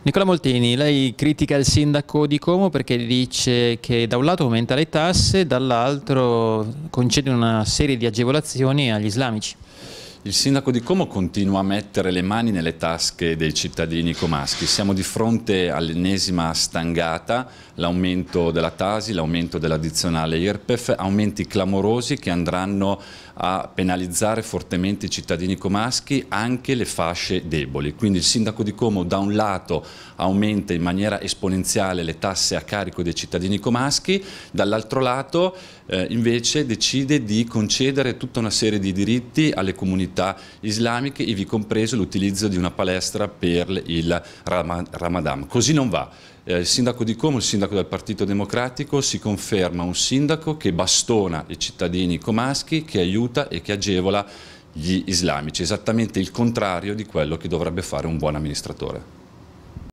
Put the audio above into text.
Nicola Moltini, lei critica il sindaco di Como perché dice che da un lato aumenta le tasse, dall'altro concede una serie di agevolazioni agli islamici. Il sindaco di Como continua a mettere le mani nelle tasche dei cittadini comaschi. Siamo di fronte all'ennesima stangata, l'aumento della Tasi, l'aumento dell'addizionale IRPEF, aumenti clamorosi che andranno a penalizzare fortemente i cittadini comaschi, anche le fasce deboli. Quindi il sindaco di Como da un lato aumenta in maniera esponenziale le tasse a carico dei cittadini comaschi, dall'altro lato eh, invece decide di concedere tutta una serie di diritti alle comunità comunità islamiche, ivi compreso l'utilizzo di una palestra per il Ramadan. Così non va. Eh, il sindaco di Como, il sindaco del Partito Democratico, si conferma un sindaco che bastona i cittadini comaschi, che aiuta e che agevola gli islamici, esattamente il contrario di quello che dovrebbe fare un buon amministratore.